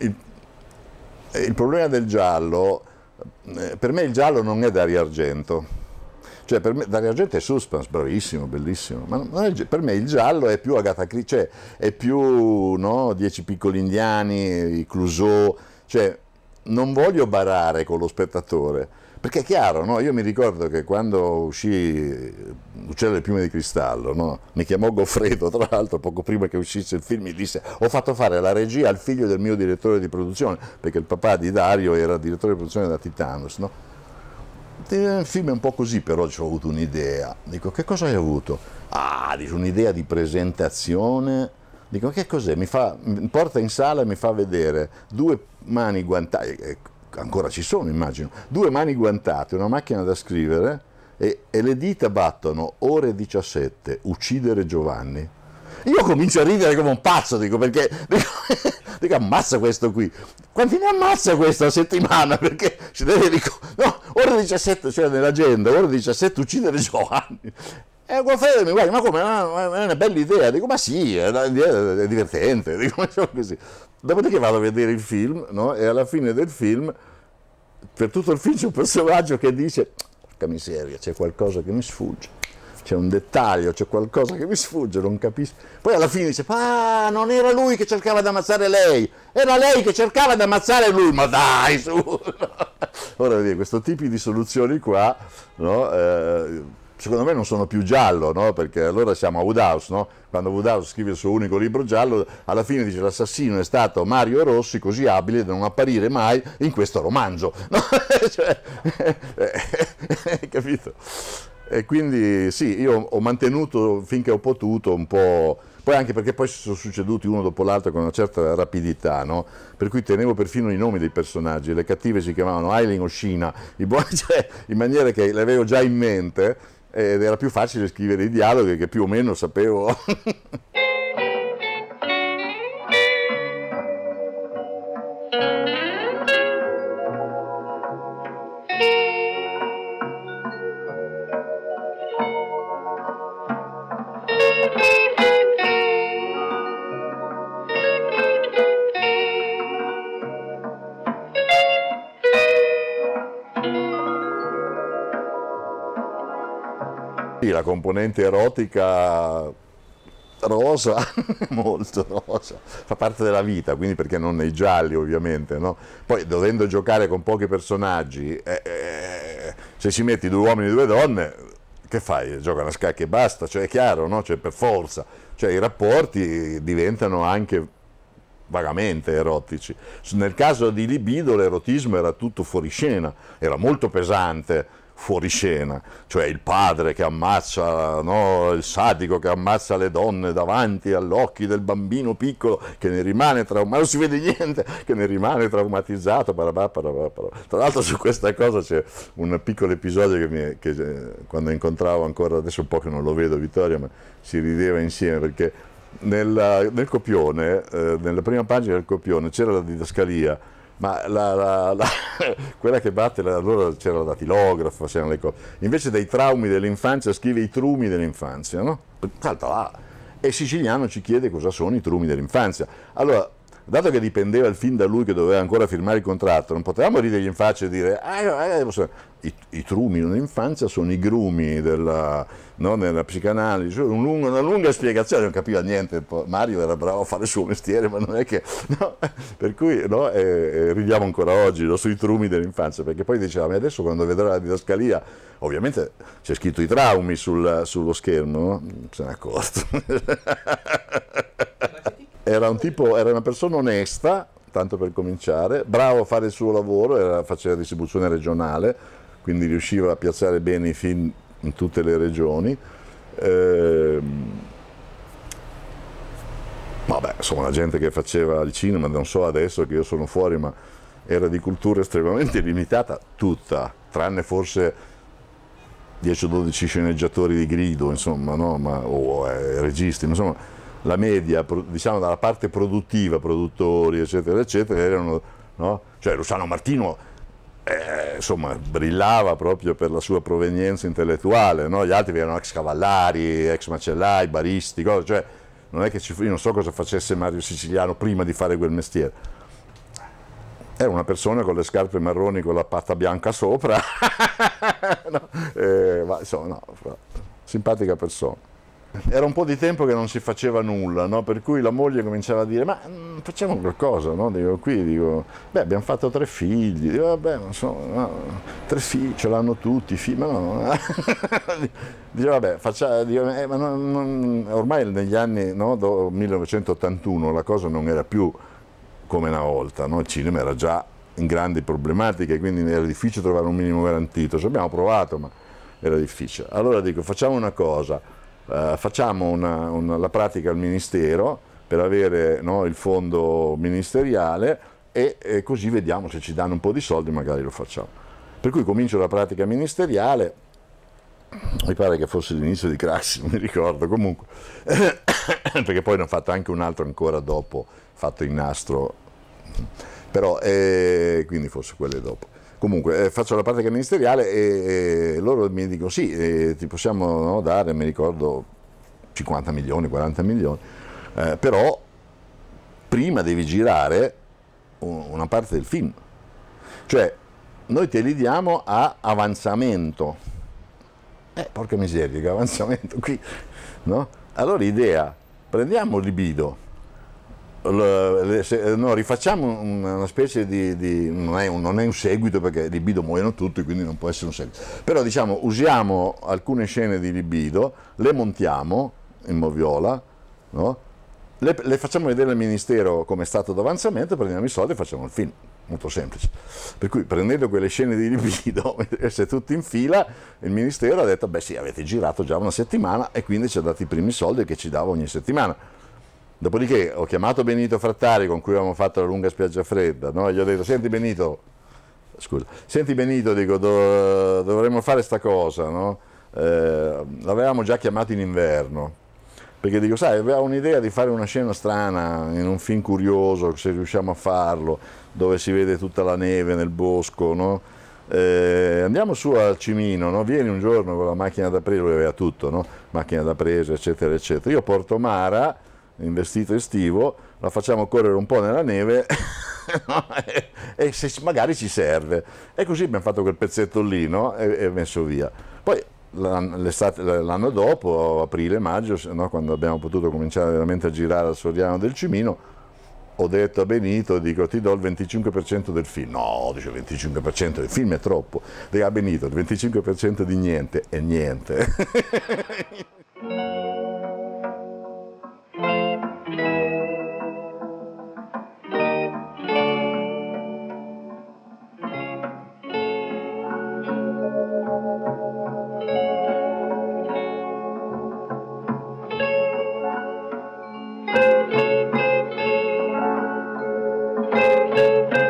il, il problema del giallo, eh, per me il giallo non è Dario Argento. Cioè per me Dario Argento è suspense, bravissimo, bellissimo, ma è, per me il giallo è più Agatha Christie, cioè è più no, Dieci piccoli indiani, i Clouseau, cioè non voglio barare con lo spettatore, perché è chiaro, no? io mi ricordo che quando uscì Uccello e Piume di Cristallo, no? mi chiamò Goffredo, tra l'altro poco prima che uscisse il film mi disse ho fatto fare la regia al figlio del mio direttore di produzione, perché il papà di Dario era direttore di produzione da Titanus. No? Il film è un po' così, però ho avuto un'idea. Dico, che cosa hai avuto? Ah, dice un'idea di presentazione Dico che cos'è? Mi, fa, mi porta in sala e mi fa vedere due mani guantate, eh, ancora ci sono immagino, due mani guantate, una macchina da scrivere e, e le dita battono ore 17, uccidere Giovanni. Io comincio a ridere come un pazzo, dico perché dico, dico ammazza questo qui. Quanti ne ammazza questa settimana? Perché ci deve dico, no, ore 17, cioè nell'agenda, ore 17 uccidere Giovanni. E eh, Goffredo mi guarda, ma come? Ah, è una bella idea. Dico, ma sì, è, divertente. Dico, diciamo così. Dopodiché vado a vedere il film, no? E alla fine del film, per tutto il film c'è un personaggio che dice, porca miseria, c'è qualcosa che mi sfugge c'è un dettaglio, c'è qualcosa che mi sfugge, non capisco. Poi alla fine dice, ah, non era lui che cercava di ammazzare lei, era lei che cercava di ammazzare lui, ma dai, su! Ora vedi, questo tipo di soluzioni qua, no? Eh, secondo me non sono più giallo, no? perché allora siamo a Woodhouse, no? quando Woodhouse scrive il suo unico libro giallo, alla fine dice l'assassino è stato Mario Rossi, così abile da non apparire mai in questo romanzo. No? cioè, capito? E quindi sì, io ho mantenuto finché ho potuto un po'... Poi anche perché poi sono succeduti uno dopo l'altro con una certa rapidità, no? per cui tenevo perfino i nomi dei personaggi, le cattive si chiamavano Aileen o Shina, buoni, cioè, in maniera che le avevo già in mente ed era più facile scrivere i dialoghi che più o meno sapevo. Sì, la componente erotica rosa, molto rosa, fa parte della vita, quindi perché non nei gialli ovviamente, no? Poi dovendo giocare con pochi personaggi, eh, eh, se ci metti due uomini e due donne, che fai? Giocano a scacchi e basta, cioè è chiaro, no? Cioè per forza, cioè i rapporti diventano anche vagamente erotici. Nel caso di Libido l'erotismo era tutto fuori scena, era molto pesante, fuori scena, cioè il padre che ammazza, no? il sadico che ammazza le donne davanti agli occhi del bambino piccolo che ne rimane traumatizzato, non si vede niente, che ne rimane traumatizzato. Parabà, parabà, parabà. Tra l'altro su questa cosa c'è un piccolo episodio che, mi, che eh, quando incontravo ancora, adesso un po' che non lo vedo Vittorio, ma si rideva insieme perché nella, nel copione, eh, nella prima pagina del copione c'era la didascalia ma la, la, la, quella che batte, allora c'era la datilografo, c'erano le cose. Invece dei traumi dell'infanzia scrive i trumi dell'infanzia, no? Salta là. E Siciliano ci chiede cosa sono i trumi dell'infanzia. Allora, dato che dipendeva il film da lui che doveva ancora firmare il contratto, non potevamo ridergli in faccia e dire ah, eh, eh, eh I, i, trumi dell'infanzia sono i grumi della, no, nella psicanalisi, cioè un lungo, una lunga spiegazione, non capiva niente, Mario era bravo a fare il suo mestiere, ma non è che... No, per cui no, eh, eh, ridiamo ancora oggi no, sui trumi dell'infanzia, perché poi dicevamo adesso quando vedrà la didascalia, ovviamente c'è scritto i traumi sul, sullo schermo, se ne è accorto. era, un tipo, era una persona onesta, tanto per cominciare, bravo a fare il suo lavoro, era, faceva distribuzione regionale, quindi riusciva a piazzare bene i film in tutte le regioni. Eh, vabbè, insomma, la gente che faceva il cinema, non so adesso che io sono fuori, ma era di cultura estremamente limitata, tutta, tranne forse 10-12 sceneggiatori di grido, insomma, no? ma, o eh, registi, insomma la media, diciamo dalla parte produttiva, produttori, eccetera, eccetera, erano, no? cioè Luciano Martino eh, insomma, brillava proprio per la sua provenienza intellettuale, no? gli altri erano ex cavallari, ex macellai, baristi, cose, cioè non è che ci, io non so cosa facesse Mario Siciliano prima di fare quel mestiere. Era una persona con le scarpe marroni con la patta bianca sopra, no? eh, ma, insomma, no, simpatica persona era un po' di tempo che non si faceva nulla, no? per cui la moglie cominciava a dire ma mh, mm, facciamo qualcosa, no? dico qui, dico, beh abbiamo fatto tre figli, dico, vabbè non so, no, tre figli ce l'hanno tutti, figli, ma no, dico vabbè facciamo, dico, eh, non, non, ormai negli anni no, 1981 la cosa non era più come una volta, il cinema era già in grandi problematiche, quindi era difficile trovare un minimo garantito, ci abbiamo provato ma era difficile, allora dico facciamo una cosa, eh, facciamo una, una, la pratica al Ministero per avere no, il fondo ministeriale e, e così vediamo se ci danno un po' di soldi magari lo facciamo. Per cui comincio la pratica ministeriale, mi pare che fosse l'inizio di Craxi, non mi ricordo comunque, perché poi ne ho fatto anche un altro ancora dopo, fatto in nastro, però eh, quindi forse quelle dopo. Comunque, eh, faccio la parte che è ministeriale e, e loro mi dicono sì, eh, ti possiamo no, dare, mi ricordo, 50 milioni, 40 milioni, eh, però prima devi girare una parte del film. Cioè, noi te li diamo a avanzamento. Eh, porca miseria, che avanzamento qui, no? Allora idea, prendiamo il libido, no, rifacciamo una specie di, di non, è un, non, è un, seguito perché Libido muoiono tutti quindi non può essere un seguito però diciamo usiamo alcune scene di Libido le montiamo in moviola no? le, le, facciamo vedere al ministero come stato d'avanzamento prendiamo i soldi e facciamo il film molto semplice per cui prendendo quelle scene di Libido e se tutti in fila il ministero ha detto beh sì avete girato già una settimana e quindi ci ha dato i primi soldi che ci dava ogni settimana Dopodiché ho chiamato Benito Frattari con cui avevamo fatto la lunga spiaggia fredda no? gli ho detto senti Benito, scusa, senti Benito dico dov dovremmo fare sta cosa, no? eh, l'avevamo già chiamato in inverno perché dico sai avevamo un'idea di fare una scena strana in un film curioso se riusciamo a farlo dove si vede tutta la neve nel bosco no? Eh, andiamo su al Cimino, no? vieni un giorno con la macchina da presa, lui aveva tutto, no? macchina da presa eccetera eccetera, io porto Mara in vestito estivo, la facciamo correre un po' nella neve e se magari ci serve. E così abbiamo fatto quel pezzetto lì no? e, e messo via. Poi l'anno dopo, aprile-maggio, no? quando abbiamo potuto cominciare veramente a girare al Soriano del Cimino, ho detto a Benito, dico ti do il 25% del film. No, dice 25% del film è troppo. Dico a ah, Benito, il 25% di niente è niente. Thank you.